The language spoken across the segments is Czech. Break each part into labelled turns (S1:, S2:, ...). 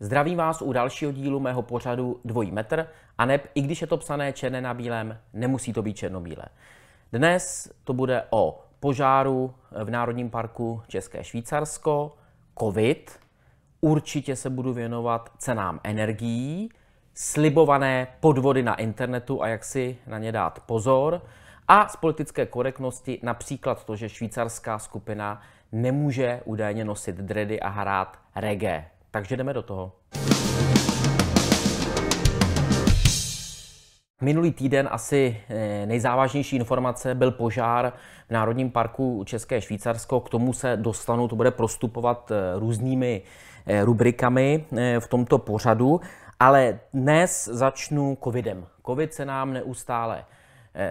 S1: Zdravím vás u dalšího dílu mého pořadu Dvojí metr, a neb i když je to psané černé na bílém, nemusí to být černobílé. Dnes to bude o požáru v Národním parku České Švýcarsko, COVID, určitě se budu věnovat cenám energií, slibované podvody na internetu a jak si na ně dát pozor a z politické korektnosti například to, že švýcarská skupina nemůže údajně nosit dredy a hrát reggae. Takže jdeme do toho. Minulý týden asi eh, nejzávažnější informace byl požár v Národním parku České Švýcarsko. K tomu se dostanu, to bude prostupovat eh, různými eh, rubrikami v tomto pořadu. Ale dnes začnu covidem. Covid se nám neustále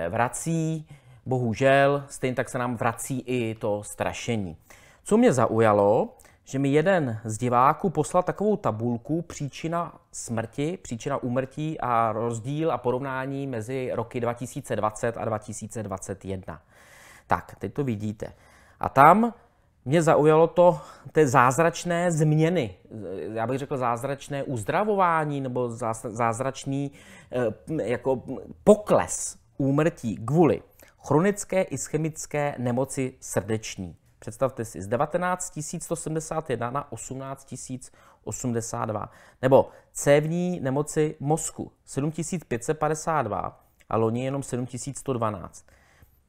S1: vrací, bohužel, stejně tak se nám vrací i to strašení. Co mě zaujalo, že mi jeden z diváků poslal takovou tabulku příčina smrti, příčina úmrtí a rozdíl a porovnání mezi roky 2020 a 2021. Tak, teď to vidíte. A tam mě zaujalo to, ty zázračné změny, já bych řekl zázračné uzdravování nebo zázračný eh, jako pokles úmrtí kvůli chronické ischemické nemoci srdeční, Představte si, z 19 171 na 18 082. Nebo cévní nemoci mozku 7552 a loni jenom 7112.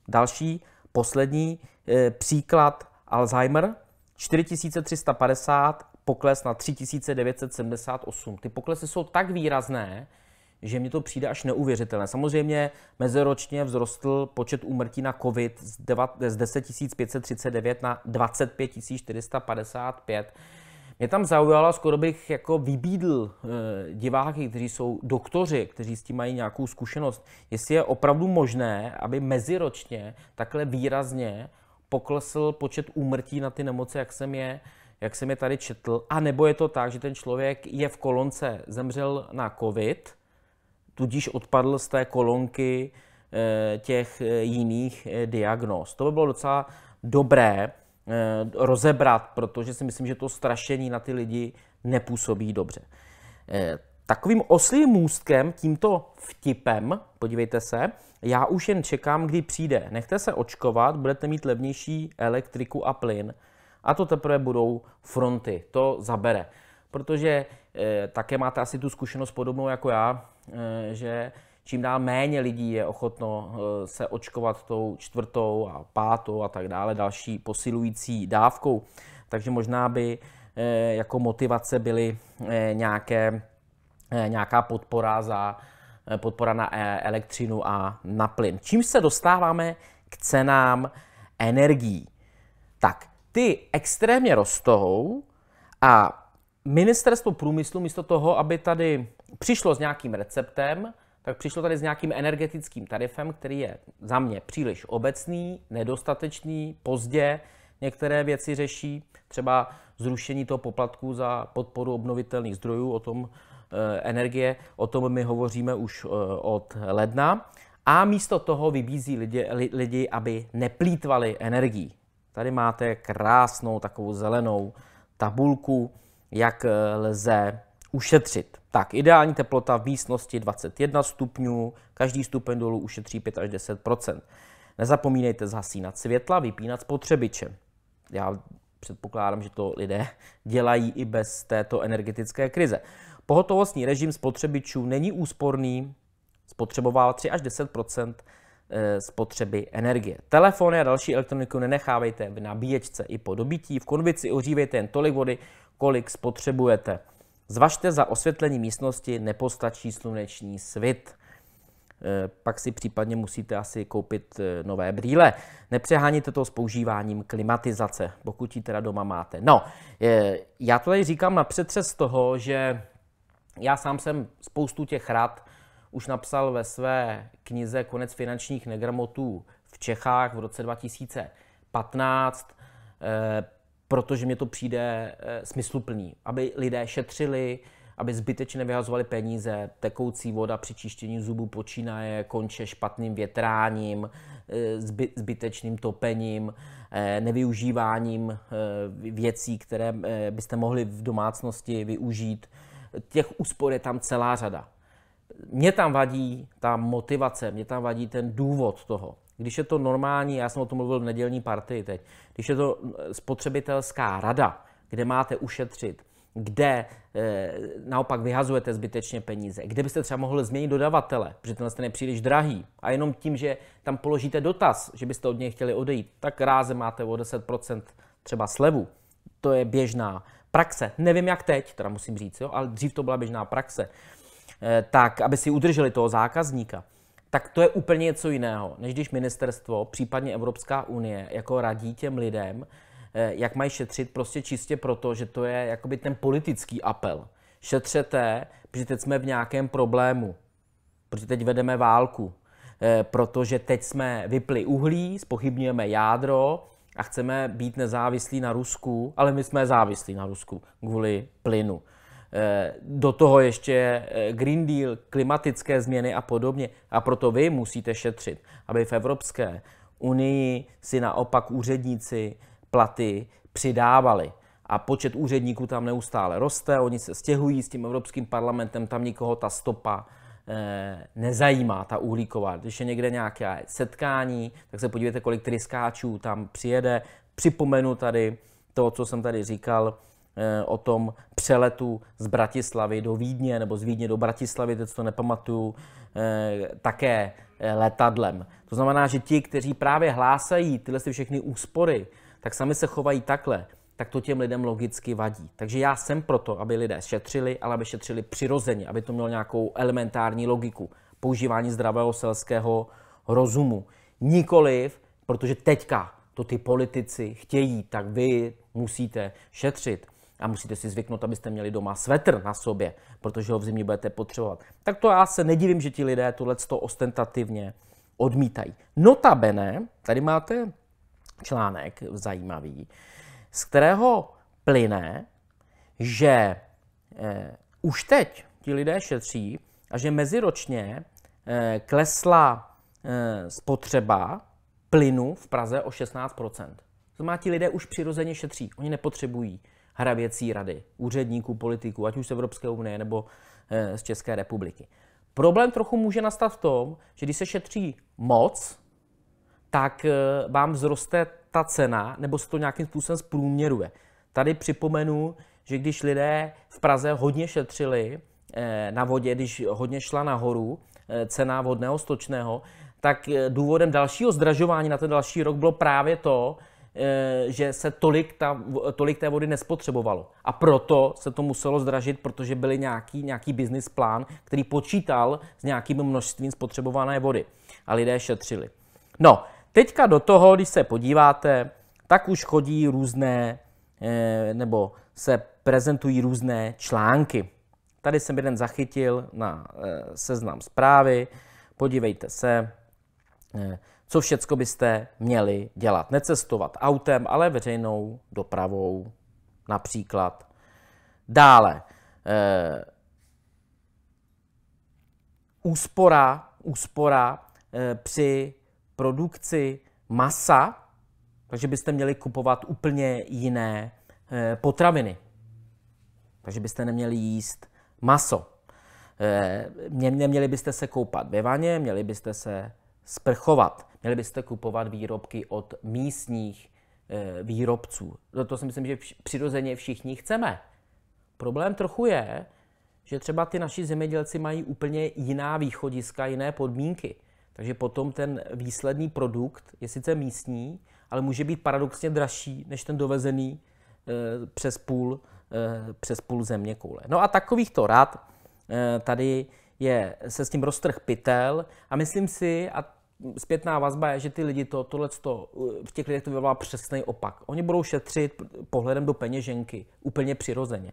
S1: Další, poslední e, příklad Alzheimer 4350, pokles na 3978. Ty poklesy jsou tak výrazné, že mi to přijde až neuvěřitelné. Samozřejmě meziročně vzrostl počet úmrtí na COVID z, 10 539 na 25 455. Mě tam zaujala, skoro bych jako vybídl eh, diváky, kteří jsou doktoři, kteří s tím mají nějakou zkušenost, jestli je opravdu možné, aby meziročně takhle výrazně poklesl počet úmrtí na ty nemoci, jak jsem je, jak jsem je tady četl, a nebo je to tak, že ten člověk je v kolonce, zemřel na covid, tudíž odpadl z té kolonky eh, těch eh, jiných eh, diagnóz. To by bylo docela dobré rozebrat, protože si myslím, že to strašení na ty lidi nepůsobí dobře. Takovým oslým můstkem, tímto vtipem, podívejte se, já už jen čekám, kdy přijde. Nechte se očkovat, budete mít levnější elektriku a plyn. A to teprve budou fronty, to zabere. Protože Eh, také máte asi tu zkušenost podobnou jako já, eh, že čím dál méně lidí je ochotno eh, se očkovat tou čtvrtou a pátou a tak dále, další posilující dávkou. Takže možná by jako motivace byly nějaké, nějaká podpora za podpora na elektřinu a na plyn. Čím se dostáváme k cenám energií? Tak, ty extrémně rostou a Ministerstvo průmyslu místo toho, aby tady přišlo s nějakým receptem, tak přišlo tady s nějakým energetickým tarifem, který je za mě příliš obecný, nedostatečný, pozdě. Některé věci řeší, třeba zrušení toho poplatku za podporu obnovitelných zdrojů, o tom e, energie, o tom my hovoříme už e, od ledna. A místo toho vybízí lidi, lidi, aby neplítvali energií. Tady máte krásnou takovou zelenou tabulku, jak eh, lze ušetřit. Tak, ideální teplota v místnosti 21 stupňů, každý stupeň dolů ušetří 5 až 10 Nezapomínejte zhasínat světla, vypínat spotřebiče. Já předpokládám, že to lidé dělají i bez této energetické krize. Pohotovostní režim spotřebičů není úsporný, spotřeboval 3 až 10 eh, spotřeby energie. Telefony a další elektroniku nenechávejte v nabíječce i po dobití. V konvici ohřívejte jen tolik vody, kolik spotřebujete. Zvažte za osvětlení místnosti nepostačí sluneční svit. E, pak si případně musíte asi koupit e, nové brýle. Nepřeháněte to s používáním klimatizace, pokud ji teda doma máte. No, e, já to tady říkám na přetřes toho, že já sám jsem spoustu těch rad už napsal ve své knize Konec finančních negramotů v Čechách v roce 2015 protože mě to přijde eh, smysluplný, aby lidé šetřili, aby zbytečně vyhazovali peníze, tekoucí voda při čištění zubů počínaje, konče špatným větráním, eh, zby, zbytečným topením, eh, nevyužíváním věcí, které byste mohli v domácnosti využít. Těch úspor je tam celá řada. Mě tam vadí ta motivace, mě tam vadí ten důvod toho. Když je to normální, já jsem o tom mluvil v nedělní partii teď, když je to spotřebitelská rada, kde máte ušetřit, kde e, naopak vyhazujete zbytečně peníze, kde byste třeba mohli změnit dodavatele, protože ten je příliš drahý a jenom tím, že tam položíte dotaz, že byste od něj chtěli odejít, tak ráze máte o 10% třeba slevu. To je běžná praxe. Nevím jak teď, teda musím říct, jo, ale dřív to byla běžná praxe. E, tak, aby si udrželi toho zákazníka tak to je úplně něco jiného, než když ministerstvo, případně Evropská unie, jako radí těm lidem, eh, jak mají šetřit, prostě čistě proto, že to je jakoby ten politický apel. Šetřete, protože teď jsme v nějakém problému, protože teď vedeme válku, eh, protože teď jsme vypli uhlí, spochybňujeme jádro a chceme být nezávislí na Rusku, ale my jsme závislí na Rusku kvůli plynu. Eh, do toho ještě eh, Green Deal, klimatické změny a podobně. A proto vy musíte šetřit, aby v Evropské unii si naopak úředníci platy přidávali. A počet úředníků tam neustále roste, oni se stěhují s tím Evropským parlamentem, tam nikoho ta stopa eh, nezajímá, ta uhlíková. Když je někde nějaké setkání, tak se podívejte, kolik tryskáčů tam přijede. Připomenu tady to, co jsem tady říkal, Eh, o tom přeletu z Bratislavy do Vídně nebo z Vídně do Bratislavy, teď to nepamatuju, eh, také eh, letadlem. To znamená, že ti, kteří právě hlásají tyhle všechny úspory, tak sami se chovají takhle, tak to těm lidem logicky vadí. Takže já jsem proto, aby lidé šetřili, ale aby šetřili přirozeně, aby to mělo nějakou elementární logiku. Používání zdravého selského rozumu. Nikoliv, protože teďka to ty politici chtějí, tak vy musíte šetřit a musíte si zvyknout, abyste měli doma svetr na sobě, protože ho v zimě budete potřebovat. Tak to já se nedivím, že ti lidé tohle ostentativně odmítají. Notabene, tady máte článek zajímavý, z kterého plyne, že eh, už teď ti lidé šetří a že meziročně eh, klesla eh, spotřeba plynu v Praze o 16 To má ti lidé už přirozeně šetří, oni nepotřebují hraběcí rady, úředníků, politiků, ať už z Evropské unie nebo eh, z České republiky. Problém trochu může nastat v tom, že když se šetří moc, tak eh, vám vzroste ta cena, nebo se to nějakým způsobem zprůměruje. Tady připomenu, že když lidé v Praze hodně šetřili eh, na vodě, když hodně šla nahoru cena vodného stočného, tak důvodem dalšího zdražování na ten další rok bylo právě to, Eh, že se tolik, ta, tolik té vody nespotřebovalo. A proto se to muselo zdražit, protože byl nějaký, nějaký business plán, který počítal s nějakým množstvím spotřebované vody. A lidé šetřili. No, teďka do toho, když se podíváte, tak už chodí různé, eh, nebo se prezentují různé články. Tady jsem jeden zachytil na eh, seznam zprávy. Podívejte se co všecko byste měli dělat. Necestovat autem, ale veřejnou dopravou například. Dále, eh, úspora, úspora eh, při produkci masa, takže byste měli kupovat úplně jiné eh, potraviny. Takže byste neměli jíst maso. Eh, neměli byste se koupat ve vaně, měli byste se sprchovat. Měli byste kupovat výrobky od místních eh, výrobců. No to si myslím, že přirozeně všichni chceme. Problém trochu je, že třeba ty naši zemědělci mají úplně jiná východiska, jiné podmínky. Takže potom ten výsledný produkt je sice místní, ale může být paradoxně dražší než ten dovezený e, přes, půl, e, přes půl země koule. No a takovýchto rad e, tady je se s tím roztrh pytel a myslím si, a zpětná vazba je, že ty lidi to, tohle eh, v těch lidech to vyvolá přesný opak. Oni budou šetřit pohledem do peněženky, úplně přirozeně.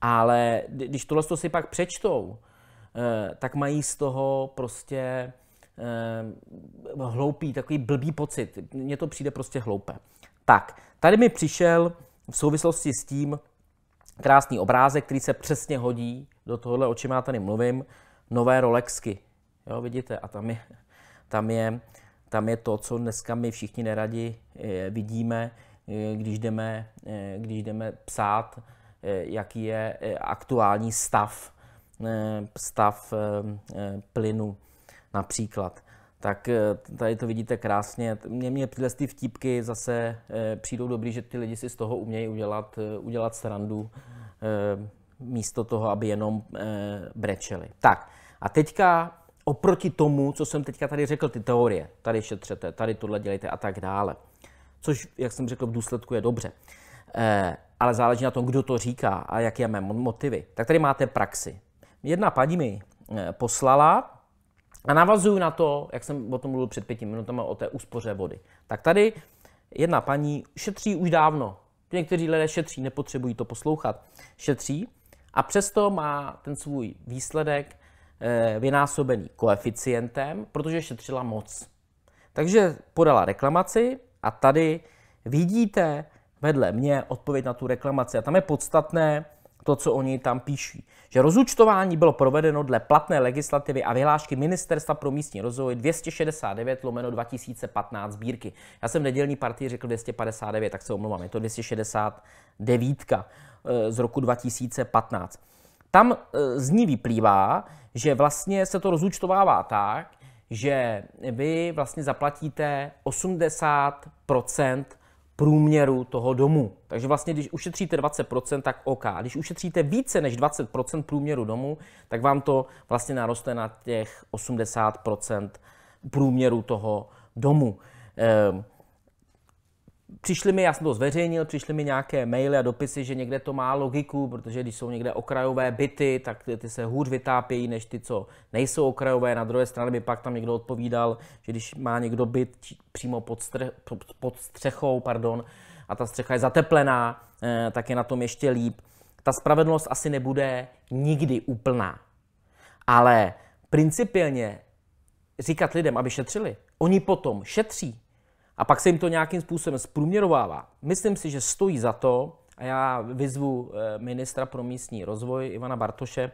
S1: Ale když tohle si pak přečtou, eh, tak mají z toho prostě eh, hloupý, takový blbý pocit. Mně to přijde prostě hloupé. Tak, tady mi přišel v souvislosti s tím krásný obrázek, který se přesně hodí do tohohle, o čem já tady mluvím, nové Rolexky. Jo, vidíte, a tam je tam je, tam je to, co dneska my všichni neradi eh, vidíme, eh, když jdeme, eh, když jdeme psát, jaký je aktuální stav, stav plynu například. Tak tady to vidíte krásně. Mně, mě tyhle ty vtípky zase přijdou dobrý, že ty lidi si z toho umějí udělat, udělat srandu místo toho, aby jenom brečeli. Tak a teďka oproti tomu, co jsem teďka tady řekl, ty teorie, tady šetřete, tady tohle dělejte a tak dále. Což, jak jsem řekl, v důsledku je dobře. Eh, ale záleží na tom, kdo to říká a jaké je motivy. Tak tady máte praxi. Jedna paní mi eh, poslala a navazuju na to, jak jsem o tom mluvil před pěti minutami, o té úspoře vody. Tak tady jedna paní šetří už dávno. Někteří lidé šetří, nepotřebují to poslouchat. Šetří a přesto má ten svůj výsledek Eh, vynásobený koeficientem, protože šetřila moc. Takže podala reklamaci a tady vidíte vedle mě odpověď na tu reklamaci. A tam je podstatné to, co oni tam píší. Že rozúčtování bylo provedeno dle platné legislativy a vyhlášky Ministerstva pro místní rozvoj 269 lomeno 2015 sbírky. Já jsem nedělní partii řekl 259, tak se omlouvám, je to 269 eh, z roku 2015. Tam eh, z ní vyplývá, že vlastně se to rozúčtovává tak, že vy vlastně zaplatíte 80 průměru toho domu. Takže vlastně, když ušetříte 20%, tak OK. Když ušetříte více než 20% průměru domu, tak vám to vlastně naroste na těch 80% průměru toho domu. Ehm, Přišli mi, já jsem to zveřejnil, přišli mi nějaké maily a dopisy, že někde to má logiku, protože když jsou někde okrajové byty, tak ty, ty se hůř vytápějí než ty, co nejsou okrajové. Na druhé straně by pak tam někdo odpovídal, že když má někdo byt přímo pod, střech, pod střechou pardon, a ta střecha je zateplená, eh, tak je na tom ještě líp. Ta spravedlnost asi nebude nikdy úplná. Ale principiálně říkat lidem, aby šetřili, oni potom šetří a pak se jim to nějakým způsobem zprůměrovává. Myslím si, že stojí za to, a já vyzvu eh, ministra pro místní rozvoj Ivana Bartoše,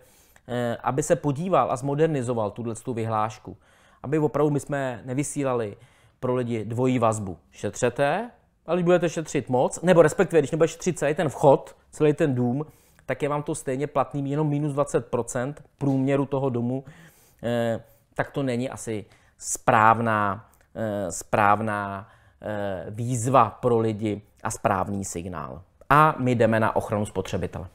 S1: eh, aby se podíval a zmodernizoval tuhle tu vyhlášku. Aby opravdu my jsme nevysílali pro lidi dvojí vazbu. Šetřete, ale když budete šetřit moc, nebo respektive, když nebudete šetřit celý ten vchod, celý ten dům, tak je vám to stejně platný jenom minus 20% průměru toho domu, eh, tak to není asi správná Eh, správná eh, výzva pro lidi a správný signál. A my jdeme na ochranu spotřebitele.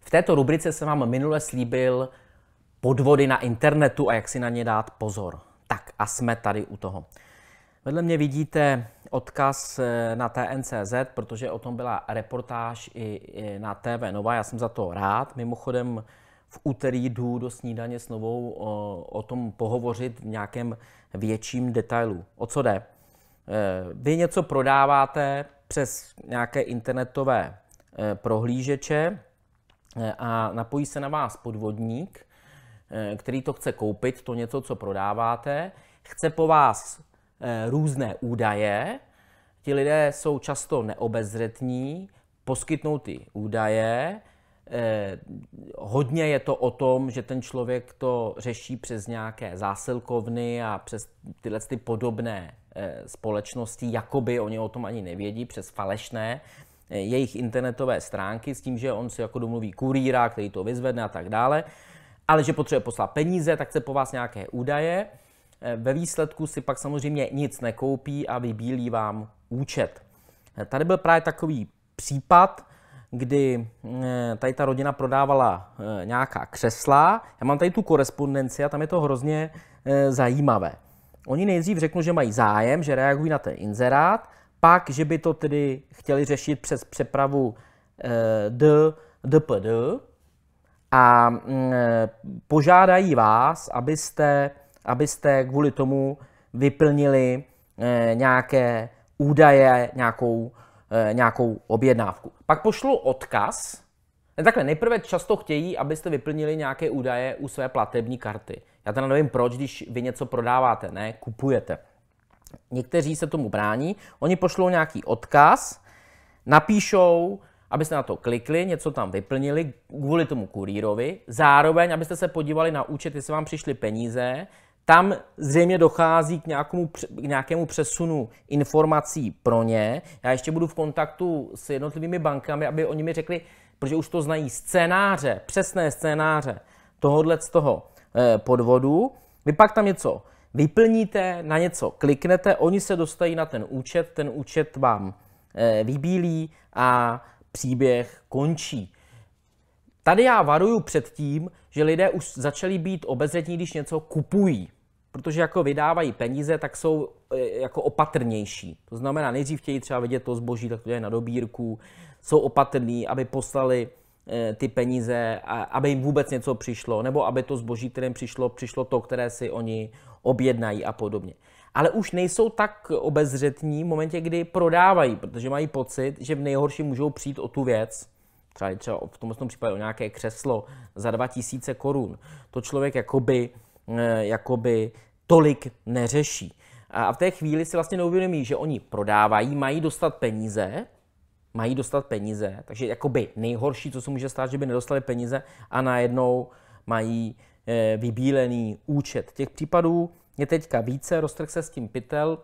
S1: V této rubrice jsem vám minule slíbil podvody na internetu a jak si na ně dát pozor. Tak a jsme tady u toho. Vedle mě vidíte odkaz eh, na TNCZ, protože o tom byla reportáž i na TV Nova. Já jsem za to rád. Mimochodem, v úterý jdu do snídaně s novou o, o tom pohovořit v nějakém větším detailu. O co jde? E, vy něco prodáváte přes nějaké internetové e, prohlížeče e, a napojí se na vás podvodník, který to chce koupit, to něco, co prodáváte, chce po vás různé údaje. Ti lidé jsou často neobezřetní, poskytnou ty údaje, Eh, hodně je to o tom, že ten člověk to řeší přes nějaké zásilkovny a přes tyhle ty podobné eh, společnosti, jakoby oni o tom ani nevědí, přes falešné eh, jejich internetové stránky s tím, že on si jako domluví kurýra, který to vyzvedne a tak dále, ale že potřebuje poslat peníze, tak chce po vás nějaké údaje. Ve výsledku si pak samozřejmě nic nekoupí a vybílí vám účet. Tady byl právě takový případ, kdy eh, tady ta rodina prodávala eh, nějaká křesla. Já mám tady tu korespondenci a tam je to hrozně eh, zajímavé. Oni nejdřív řeknou, že mají zájem, že reagují na ten inzerát, pak, že by to tedy chtěli řešit přes přepravu DPD a mm, požádají vás, abyste, abyste kvůli tomu vyplnili nějaké údaje, nějakou Eh, nějakou objednávku. Pak pošlu odkaz. Takhle, nejprve často chtějí, abyste vyplnili nějaké údaje u své platební karty. Já teda nevím proč, když vy něco prodáváte, ne, kupujete. Někteří se tomu brání, oni pošlou nějaký odkaz, napíšou, abyste na to klikli, něco tam vyplnili kvůli tomu kurýrovi, zároveň, abyste se podívali na účet, jestli vám přišly peníze, tam zřejmě dochází k nějakému, k nějakému přesunu informací pro ně. Já ještě budu v kontaktu s jednotlivými bankami, aby oni mi řekli, protože už to znají scénáře, přesné scénáře tohohle z toho eh, podvodu. Vy pak tam něco vyplníte, na něco kliknete, oni se dostají na ten účet, ten účet vám eh, vybílí a příběh končí. Tady já varuju před tím, že lidé už začali být obezřetní, když něco kupují. Protože jako vydávají peníze, tak jsou e, jako opatrnější. To znamená, nejdřív chtějí třeba vidět to zboží, tak to je na dobírku, jsou opatrní, aby poslali e, ty peníze, aby jim vůbec něco přišlo, nebo aby to zboží, které jim přišlo, přišlo to, které si oni objednají a podobně. Ale už nejsou tak obezřetní v momentě, kdy prodávají, protože mají pocit, že v nejhorším můžou přijít o tu věc, třeba, třeba v tom případě o nějaké křeslo za 2000 korun, to člověk jakoby, eh, jakoby tolik neřeší. A v té chvíli si vlastně neuvědomí, že oni prodávají, mají dostat peníze, mají dostat peníze, takže jakoby nejhorší, co se může stát, že by nedostali peníze a najednou mají e, vybílený účet. Těch případů je teďka více, roztrh se s tím pytel.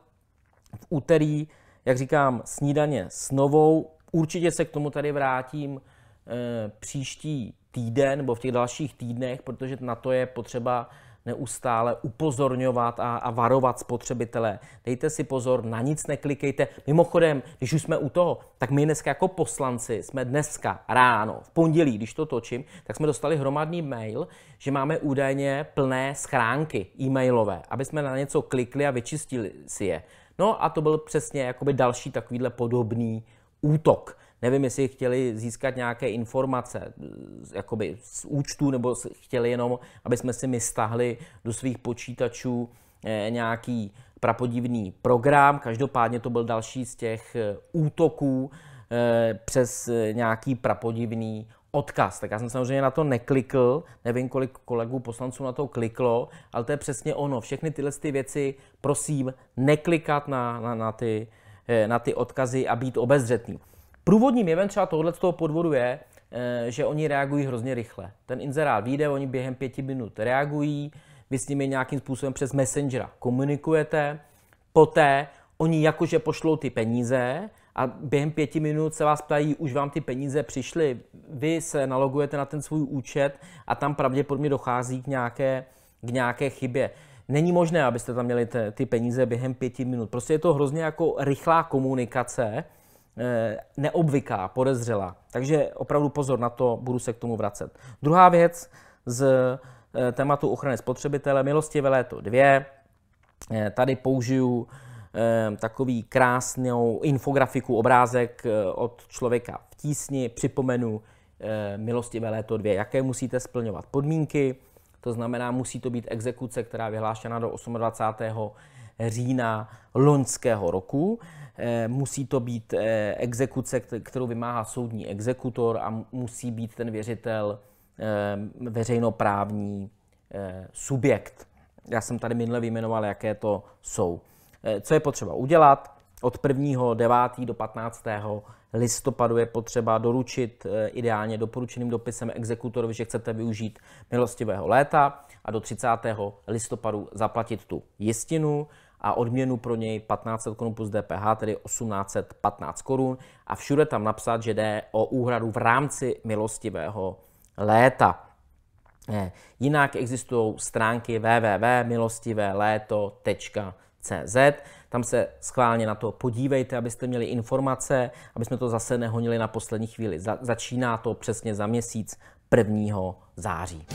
S1: V úterý, jak říkám, snídaně s novou, určitě se k tomu tady vrátím, Eh, příští týden nebo v těch dalších týdnech, protože na to je potřeba neustále upozorňovat a, a varovat spotřebitele. Dejte si pozor, na nic neklikejte. Mimochodem, když už jsme u toho, tak my dneska jako poslanci jsme dneska ráno, v pondělí, když to točím, tak jsme dostali hromadný mail, že máme údajně plné schránky e-mailové, aby jsme na něco klikli a vyčistili si je. No a to byl přesně jakoby další takovýhle podobný útok. Nevím, jestli chtěli získat nějaké informace jakoby z účtu, nebo chtěli jenom, aby jsme si my stahli do svých počítačů eh, nějaký prapodivný program. Každopádně to byl další z těch eh, útoků eh, přes nějaký prapodivný odkaz. Tak já jsem samozřejmě na to neklikl, nevím, kolik kolegů poslanců na to kliklo, ale to je přesně ono. Všechny tyhle ty věci, prosím, neklikat na, na, na, ty, na ty odkazy a být obezřetný. Průvodním jevem třeba tohle z toho podvodu je, eh, že oni reagují hrozně rychle. Ten inzerát vyjde, oni během pěti minut reagují, vy s nimi nějakým způsobem přes Messengera komunikujete, poté oni jakože pošlou ty peníze a během pěti minut se vás ptají, už vám ty peníze přišly, vy se nalogujete na ten svůj účet a tam pravděpodobně dochází k nějaké, k nějaké chybě. Není možné, abyste tam měli te, ty peníze během pěti minut. Prostě je to hrozně jako rychlá komunikace, Eh, neobvyká, podezřela, Takže opravdu pozor na to, budu se k tomu vracet. Druhá věc z eh, tématu ochrany spotřebitele, milostivé léto dvě. Eh, tady použiju takový krásnou infografiku, obrázek od člověka v tísni. Připomenu milostivé léto dvě, jaké musíte splňovat podmínky. To znamená, musí to být exekuce, která je vyhlášena do 28. října loňského roku. Eh, musí to být eh, exekuce, kterou vymáhá soudní exekutor a musí být ten věřitel eh, veřejnoprávní subjekt. Já jsem tady minule vyjmenoval, jaké to jsou. Co je potřeba udělat? Od 9. do 15. listopadu je potřeba doručit ideálně doporučeným dopisem exekutorovi, že chcete využít milostivého léta a do 30. listopadu zaplatit tu jistinu a odměnu pro něj 1500 korun plus DPH, tedy 1815 korun a všude tam napsat, že jde o úhradu v rámci milostivého léta. Eh, jinak existují stránky www.milostivéléto.cz, tam se schválně na to podívejte, abyste měli informace, aby jsme to zase nehonili na poslední chvíli. Za- začíná to přesně za měsíc 1. září.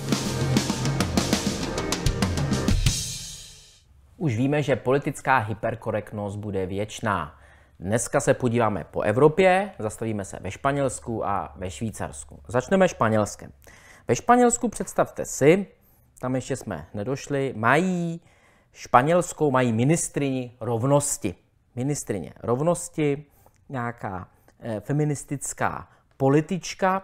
S1: Už víme, že politická hyperkorektnost bude věčná. Dneska se podíváme po Evropě, zastavíme se ve Španělsku a ve Švýcarsku. Začneme Španělskem. Ve Španělsku představte si, tam ještě jsme nedošli, mají španělskou, mají ministrini rovnosti. Ministrině rovnosti, nějaká eh, feministická politička,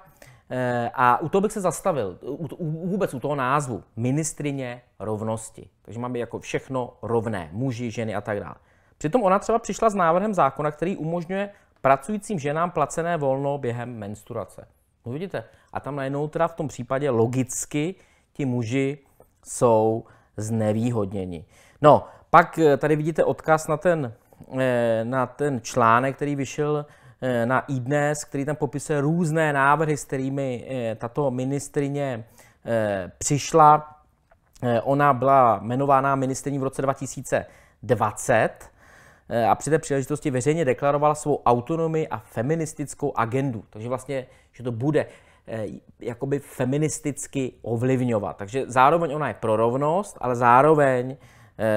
S1: Eh, a u toho bych se zastavil, u, vůbec u toho názvu, ministrině rovnosti. Takže máme jako všechno rovné, muži, ženy a tak dále. Přitom ona třeba přišla s návrhem zákona, který umožňuje pracujícím ženám placené volno během menstruace. No vidíte, a tam najednou teda v tom případě logicky ti muži jsou znevýhodněni. No, pak eh, tady vidíte odkaz na ten, eh, na ten článek, který vyšel Eh, na iDnes, který tam popisuje různé návrhy, s kterými eh, tato ministrině eh, přišla. Ona byla jmenována ministriní v roce 2020 a při té příležitosti veřejně deklarovala svou autonomii a feministickou agendu. Takže vlastně, že to bude jakoby feministicky ovlivňovat. Takže zároveň ona je pro rovnost, ale zároveň,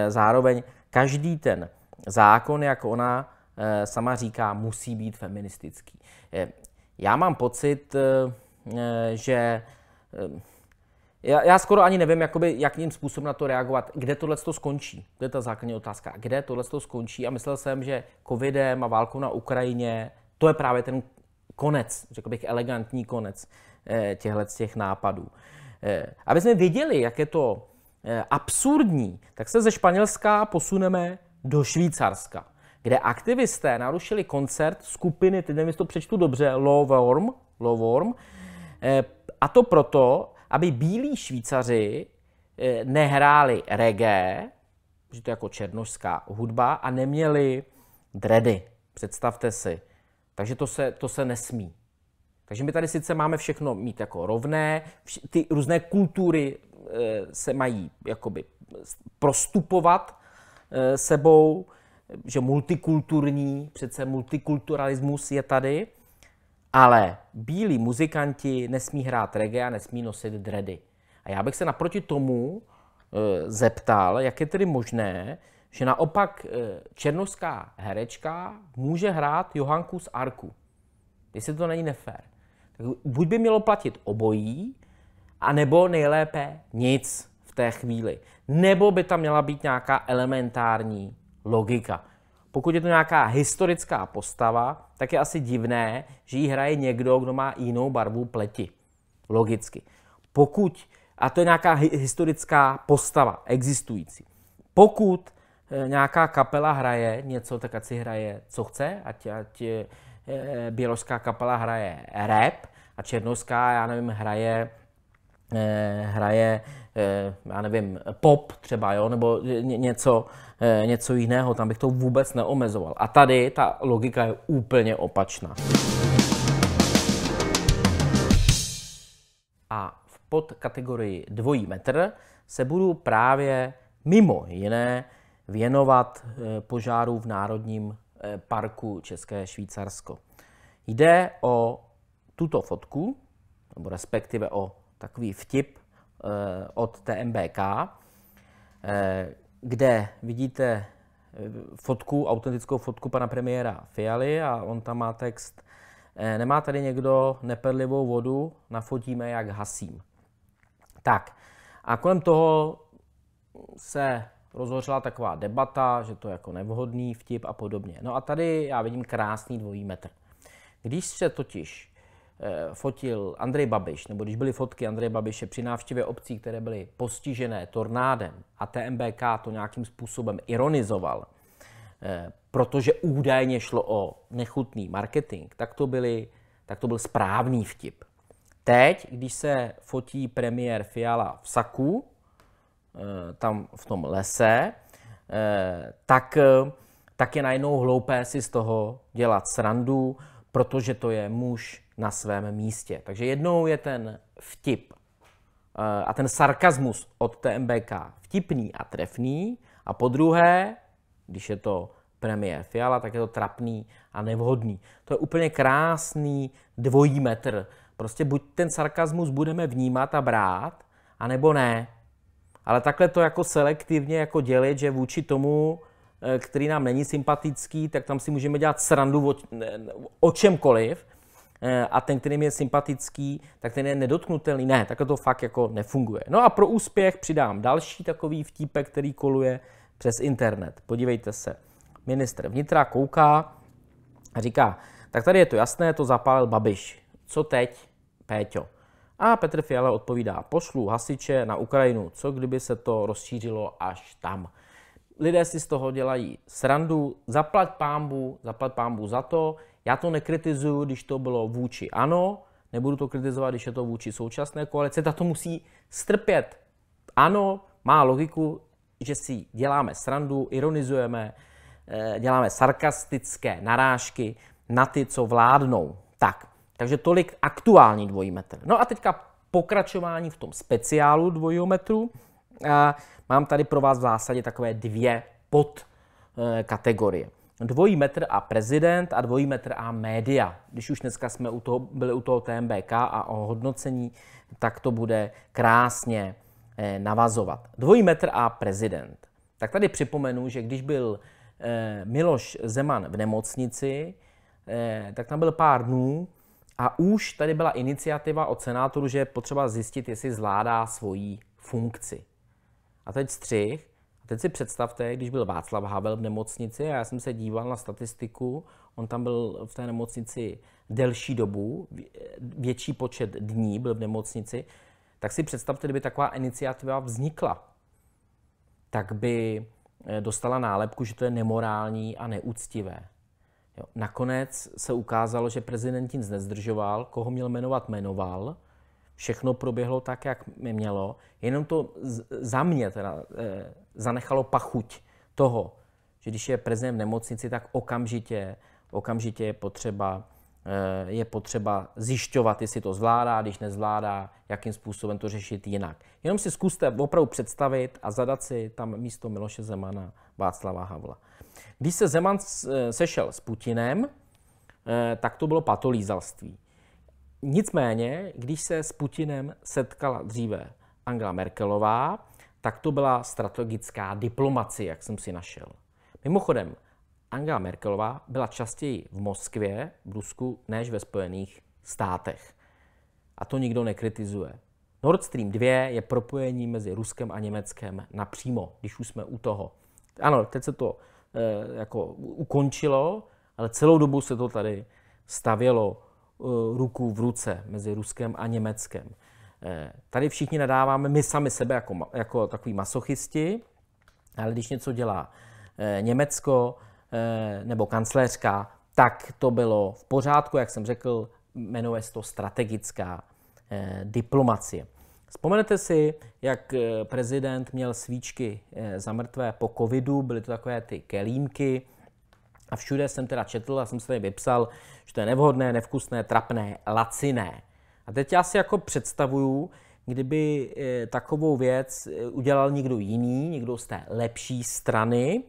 S1: zároveň každý ten zákon, jak ona Eh, sama říká, musí být feministický. Eh, já mám pocit, eh, že já, já skoro ani nevím, jakoby, jakým způsobem na to reagovat. Kde tohle to skončí? To je ta základní otázka. Kde tohle to skončí? A myslel jsem, že covidem a válkou na Ukrajině, to je právě ten konec, řekl bych elegantní konec těchto těch nápadů. Aby jsme viděli, jak je to absurdní, tak se ze Španělska posuneme do Švýcarska kde aktivisté narušili koncert skupiny, teď nevím, jestli to přečtu dobře, Lovorm, Lovorm eh, a to proto, aby bílí Švýcaři eh, nehráli reggae, že to je jako černožská hudba, a neměli dredy, představte si. Takže to se, to se nesmí. Takže my tady sice máme všechno mít jako rovné, ty různé kultury eh, se mají jakoby prostupovat sebou, že multikulturní, přece multikulturalismus je tady, ale bílí muzikanti nesmí hrát reggae a nesmí nosit dredy. A já bych se naproti tomu e, zeptal, jak je tedy možné, že naopak e, černovská herečka může hrát Johanku z Arku. Jestli to není nefér. Tak buď by mělo platit obojí, anebo nejlépe nic v té chvíli. Nebo by tam měla být nějaká elementární logika. Pokud je to nějaká historická postava, tak je asi divné, že ji hraje někdo, kdo má jinou barvu pleti. Logicky. Pokud, a to je nějaká historická postava existující, pokud eh, nějaká kapela hraje něco, tak ať si hraje, co chce, ať, ať e, eh, běložská kapela hraje rap a černoská, já nevím, hraje e, hraje, e, já nevím, pop třeba, jo, nebo ně, něco, Eh, něco jiného, tam bych to vůbec neomezoval. A tady ta logika je úplně opačná. A v podkategorii dvojí metr se budu právě mimo jiné věnovat eh, požáru v Národním eh, parku České Švýcarsko. Jde o tuto fotku, nebo respektive o takový vtip od TMBK, kde vidíte eh, fotku, autentickou fotku pana premiéra Fialy a on tam má text eh, Nemá tady někdo neperlivou vodu, nafotíme, jak hasím. Tak, a kolem toho se rozhořela taková debata, že to je jako nevhodný vtip a podobně. No a tady já vidím krásný dvojí metr. Když se totiž Eh, fotil Andrej Babiš, nebo když byly fotky Andreje Babiše při návštěvě obcí, které byly postižené tornádem a TMBK to nějakým způsobem ironizoval, eh, protože údajně šlo o nechutný marketing, tak to, byly, tak to byl správný vtip. Teď, když se fotí premiér Fiala v Saku, eh, tam v tom lese, tak, tak je najednou hloupé si z toho dělat srandu, protože to je muž na svém místě. Takže jednou je ten vtip eh, a ten sarkazmus od TMBK vtipný a trefný, a po druhé, když je to premiér Fiala, tak je to trapný a nevhodný. To je úplně krásný dvojí metr. Prostě buď ten sarkazmus budeme vnímat a brát, anebo ne. Ale takhle to jako selektivně jako dělit, že vůči tomu, eh, který nám není sympatický, tak tam si můžeme dělat srandu o, o čemkoliv, Eh, a ten, který mi je sympatický, tak ten je nedotknutelný. Ne, takhle to fakt jako nefunguje. No a pro úspěch přidám další takový vtípek, který koluje přes internet. Podívejte se. Minister vnitra kouká a říká, tak tady je to jasné, to zapálil Babiš. Co teď, Péťo? A Petr Fiala odpovídá, pošlu hasiče na Ukrajinu, co kdyby se to rozšířilo až tam. Lidé si z toho dělají srandu, zaplať pámbu, zaplať pámbu za to, já to nekritizuju, když to bylo vůči ANO, nebudu to kritizovat, když je to vůči současné koalici, ta to musí strpět. Ano, má logiku, že si děláme srandu, ironizujeme, eh, děláme sarkastické narážky na ty, co vládnou. Tak, takže tolik aktuální dvojí metr. No a teďka pokračování v tom speciálu dvojího metru. Mám tady pro vás v zásadě takové dvě podkategorie dvojí metr a prezident a dvojí metr a média. Když už dneska jsme u toho, byli u toho TMBK a o hodnocení, tak to bude krásně eh, navazovat. Dvojí metr a prezident. Tak tady připomenu, že když byl eh, Miloš Zeman v nemocnici, eh, tak tam byl pár dnů a už tady byla iniciativa od senátoru, že je potřeba zjistit, jestli zvládá svoji funkci. A teď střih. A teď si představte, když byl Václav Havel v nemocnici a já jsem se díval na statistiku, on tam byl v té nemocnici delší dobu, větší počet dní byl v nemocnici, tak si představte, kdyby taková iniciativa vznikla, tak by eh, dostala nálepku, že to je nemorální a neúctivé. Jo. Nakonec se ukázalo, že prezident nic nezdržoval, koho měl jmenovat, jmenoval, všechno proběhlo tak, jak mi mělo, jenom to za mě teda e, zanechalo pachuť toho, že když je prezident v nemocnici, tak okamžitě, okamžitě je potřeba e, je potřeba zjišťovat, jestli to zvládá, když nezvládá, jakým způsobem to řešit jinak. Jenom si zkuste opravdu představit a zadat si tam místo Miloše Zemana Václava Havla. Když se Zeman eh, sešel s Putinem, tak to bylo patolízalství. Nicméně, když se s Putinem setkala dříve Angela Merkelová, tak to byla strategická diplomacie, jak jsem si našel. Mimochodem, Angela Merkelová byla častěji v Moskvě, v Rusku, než ve Spojených státech. A to nikdo nekritizuje. Nord Stream 2 je propojení mezi Ruskem a Německem napřímo, když už jsme u toho. Ano, teď se to e, jako ukončilo, ale celou dobu se to tady stavělo Eh, ruku v ruce mezi Ruskem a Německem. Eh, tady všichni nadáváme my sami sebe jako, jako takový masochisti, ale když něco dělá eh, Německo nebo kancléřka, tak to bylo v pořádku, jak jsem řekl, jmenuje se to strategická diplomacie. Vzpomenete si, jak prezident měl svíčky za mrtvé po covidu, byly to takové ty kelímky, a všude jsem teda četl a jsem se tady vypsal, že to je nevhodné, nevkusné, trapné, laciné. A teď já si jako představuju, kdyby eh, takovou věc eh, udělal někdo jiný, někdo z té lepší strany,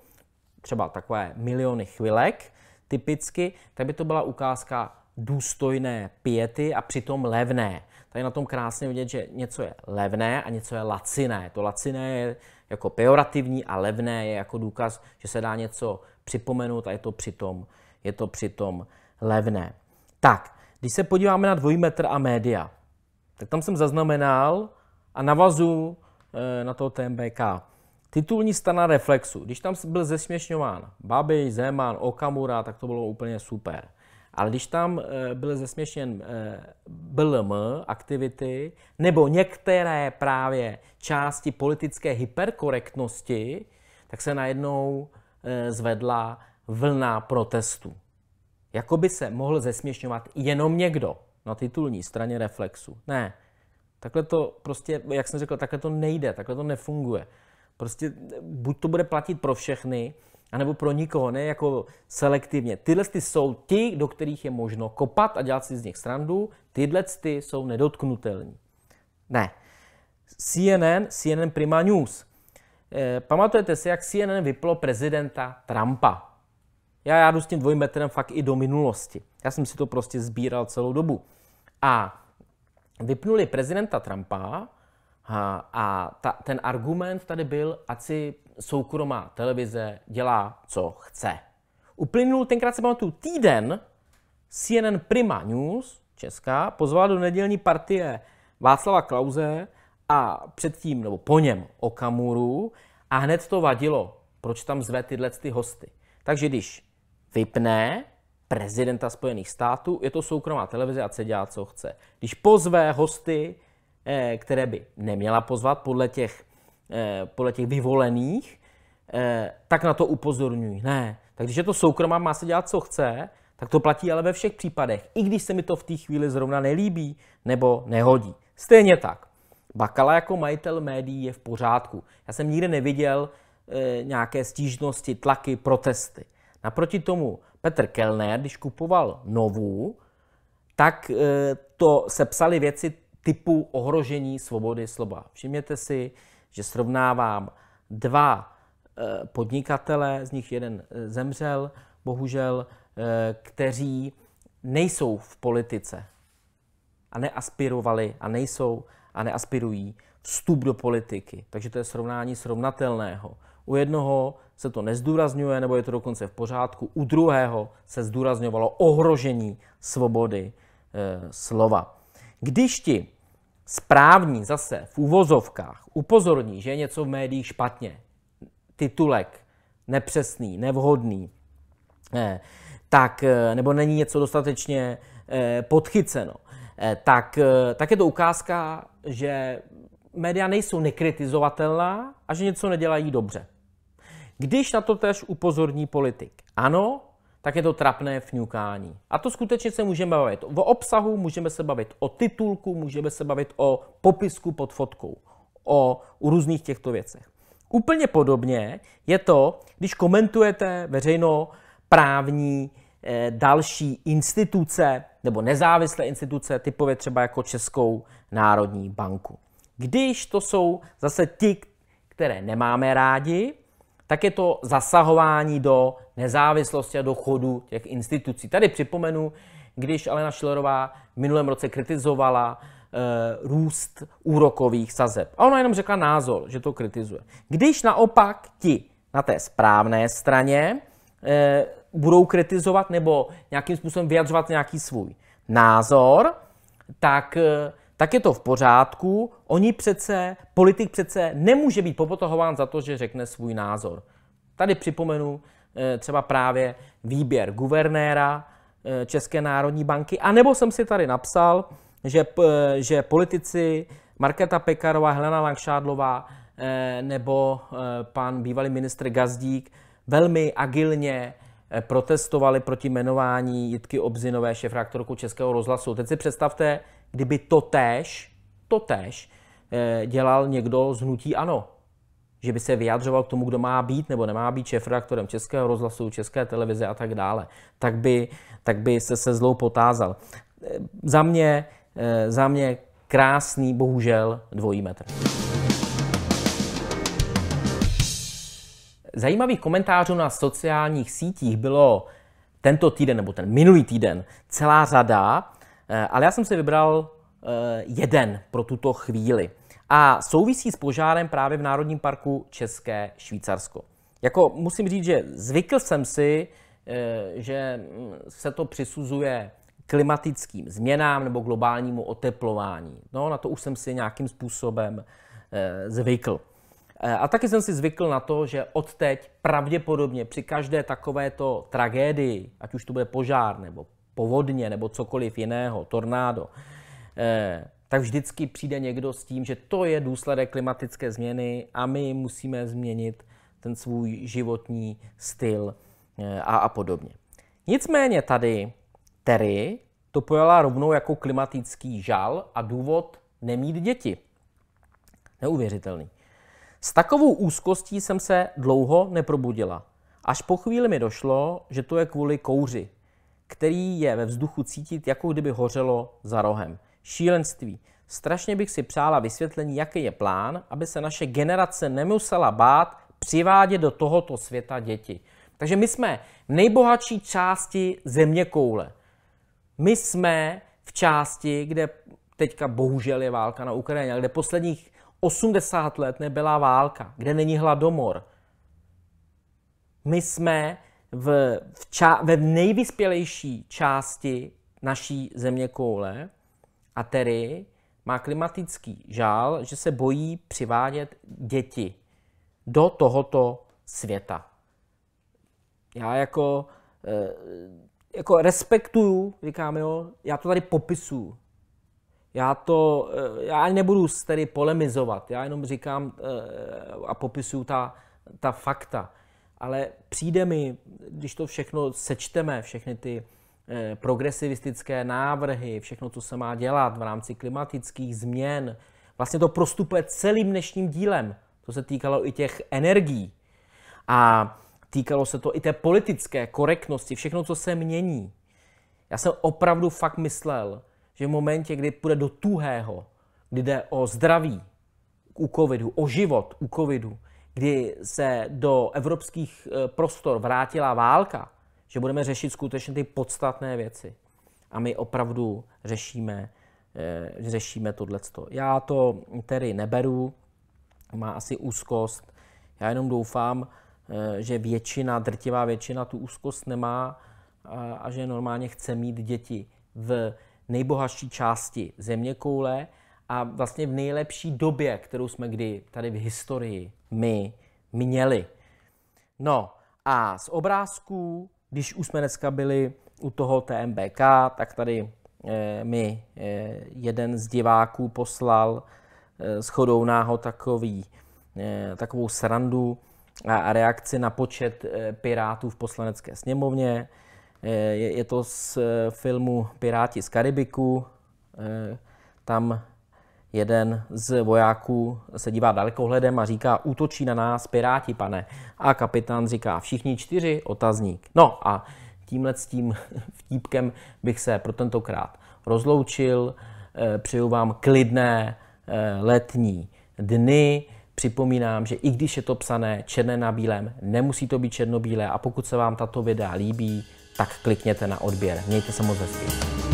S1: třeba takové miliony chvilek typicky, tak by to byla ukázka důstojné piety a přitom levné. Tady na tom krásně vidět, že něco je levné a něco je laciné. To laciné je jako pejorativní a levné je jako důkaz, že se dá něco připomenout a je to přitom, je to přitom levné. Tak, když se podíváme na dvojmetr a média, tak tam jsem zaznamenal a navazu eh, na to TMBK. Titulní strana Reflexu. Když tam byl zesměšňován Babiš, Zeman, Okamura, tak to bylo úplně super. Ale když tam eh, byl zesměšněn eh, BLM aktivity, nebo některé právě části politické hyperkorektnosti, tak se najednou Eh, zvedla vlna protestů. Jakoby se mohl zesměšňovat jenom někdo na titulní straně Reflexu. Ne, takhle to prostě, jak jsem řekl, takhle to nejde, takhle to nefunguje. Prostě eh, buď to bude platit pro všechny, anebo pro nikoho, ne jako selektivně. Tyhle ty jsou ti, do kterých je možno kopat a dělat si z nich srandu, tyhle ty jsou nedotknutelní. Ne. CNN, CNN Prima News. Eh, pamatujete si, jak CNN vyplo prezidenta Trumpa. Já, já jdu s tím dvojím metrem fakt i do minulosti. Já jsem si to prostě sbíral celou dobu. A vypnuli prezidenta Trumpa a, a ta, ten argument tady byl, ať si soukromá televize dělá, co chce. Uplynul, tenkrát se pamatuju, týden CNN Prima News Česká pozvala do nedělní partie Václava Klauze, a předtím, nebo po něm Okamuru a hned to vadilo, proč tam zve tyhle ty hosty. Takže když vypne prezidenta Spojených států, je to soukromá televize a se dělá, co chce. Když pozve hosty, eh, které by neměla pozvat podle těch, eh, podle těch vyvolených, eh, tak na to upozorňují. Ne. Tak když je to soukromá, má se dělat, co chce, tak to platí ale ve všech případech, i když se mi to v té chvíli zrovna nelíbí nebo nehodí. Stejně tak. Bakala jako majitel médií je v pořádku. Já jsem nikdy neviděl e, nějaké stížnosti, tlaky, protesty. Naproti tomu Petr Kellner, když kupoval novou, tak e, to se psaly věci typu ohrožení svobody slova. Všimněte si, že srovnávám dva e, podnikatele, z nich jeden zemřel, bohužel, e, kteří nejsou v politice a neaspirovali a nejsou a neaspirují, vstup do politiky. Takže to je srovnání srovnatelného. U jednoho se to nezdůrazňuje, nebo je to dokonce v pořádku, u druhého se zdůrazňovalo ohrožení svobody e, slova. Když ti správní zase v úvozovkách upozorní, že je něco v médiích špatně, titulek nepřesný, nevhodný, e, tak, e, nebo není něco dostatečně e, podchyceno, Eh, tak, eh, tak je to ukázka, že média nejsou nekritizovatelná a že něco nedělají dobře. Když na to tež upozorní politik, ano, tak je to trapné fňukání. A to skutečně se můžeme bavit o obsahu, můžeme se bavit o titulku, můžeme se bavit o popisku pod fotkou, o různých těchto věcech. Úplně podobně je to, když komentujete veřejno právní Eh, další instituce nebo nezávislé instituce, typově třeba jako Českou národní banku. Když to jsou zase ti, které nemáme rádi, tak je to zasahování do nezávislosti a do chodu těch institucí. Tady připomenu, když Alena Šilerová v minulém roce kritizovala e, růst úrokových sazeb. A ona jenom řekla názor, že to kritizuje. Když naopak ti na té správné straně Eh, budou kritizovat nebo nějakým způsobem vyjadřovat nějaký svůj názor, tak, eh, tak je to v pořádku. Oni přece, politik přece nemůže být popotahován za to, že řekne svůj názor. Tady připomenu eh, třeba právě výběr guvernéra České národní banky, anebo jsem si tady napsal, že, že politici Markéta Pekarová, Helena Langšádlová nebo pan bývalý ministr Gazdík velmi agilně eh, protestovali proti jmenování Jitky Obzinové šefraktorku Českého rozhlasu. Teď si představte, kdyby to též, to též eh, dělal někdo z hnutí ANO. Že by se vyjadřoval k tomu, kdo má být nebo nemá být šefraktorem Českého rozhlasu, České televize a tak dále. Tak by, tak by se se zlou potázal. Eh, za mě, za mě krásný, bohužel, dvojí metr. Zajímavých komentářů na sociálních sítích bylo tento týden nebo ten minulý týden celá řada, eh, ale já jsem si vybral eh, jeden pro tuto chvíli. A souvisí s požárem právě v Národním parku České Švýcarsko. Jako musím říct, že zvykl jsem si, eh, že hm, se to přisuzuje klimatickým změnám nebo globálnímu oteplování. No, na to už jsem si nějakým způsobem zvykl. Eh, a taky jsem si zvykl na to, že odteď pravděpodobně při každé takovéto tragédii, ať už to bude požár nebo povodně nebo cokoliv jiného, tornádo, eh, tak vždycky přijde někdo s tím, že to je důsledek klimatické změny a my musíme změnit ten svůj životní styl eh, a, a podobně. Nicméně tady Terry to pojala rovnou jako klimatický žal a důvod nemít děti. Neuvěřitelný. S takovou úzkostí jsem se dlouho neprobudila. Až po chvíli mi došlo, že to je kvůli kouři, který je ve vzduchu cítit, jako kdyby hořelo za rohem. Šílenství. Strašně bych si přála vysvětlení, jaký je plán, aby se naše generace nemusela bát přivádět do tohoto světa děti. Takže my jsme v nejbohatší části země koule. My jsme v části, kde teďka bohužel je válka na Ukrajině, ale kde posledních 80 let nebyla válka, kde není hladomor. My jsme v, v ča- ve nejvyspělejší části naší země koule a tedy má klimatický žál, že se bojí přivádět děti do tohoto světa. Já jako, eh, jako respektuju, říkám jo, já to tady popisuju, já to, eh, já nebudu tedy polemizovat, já jenom říkám eh, a popisuju ta, ta fakta. Ale přijde mi, když to všechno sečteme, všechny ty eh, progresivistické návrhy, všechno, co se má dělat v rámci klimatických změn, vlastně to prostupuje celým dnešním dílem. To se týkalo i těch energií. A týkalo se to i té politické korektnosti, všechno, co se mění. Já jsem opravdu fakt myslel, že v momentě, kdy půjde do tuhého, kdy jde o zdraví u covidu, o život u covidu, kdy se do evropských eh, prostor vrátila válka, že budeme řešit skutečně ty podstatné věci. A my opravdu řešíme, eh, řešíme tohleto. Já to tedy neberu, má asi úzkost. Já jenom doufám, eh, že většina, drtivá většina tu úzkost nemá a že normálně chce mít děti v nejbohatší části země koule a vlastně v nejlepší době, kterou jsme kdy tady v historii my měli. No a z obrázků, když už jsme dneska byli u toho TMBK, tak tady eh, mi eh, jeden z diváků poslal eh, shodou náho takový, eh, takovou srandu a, a reakci na počet eh, pirátů v poslanecké sněmovně. Eh, Eh, je to z eh, filmu Piráti z Karibiku. Eh, tam jeden z vojáků se dívá dalekohledem a říká, útočí na nás piráti, pane. A kapitán říká, všichni čtyři, otazník. No a tímhle s tím vtípkem bych se pro tentokrát rozloučil. Přeju vám klidné letní dny. Připomínám, že i když je to psané černé na bílém, nemusí to být černobílé a pokud se vám tato videa líbí, tak klikněte na odběr. Mějte se moc hezky.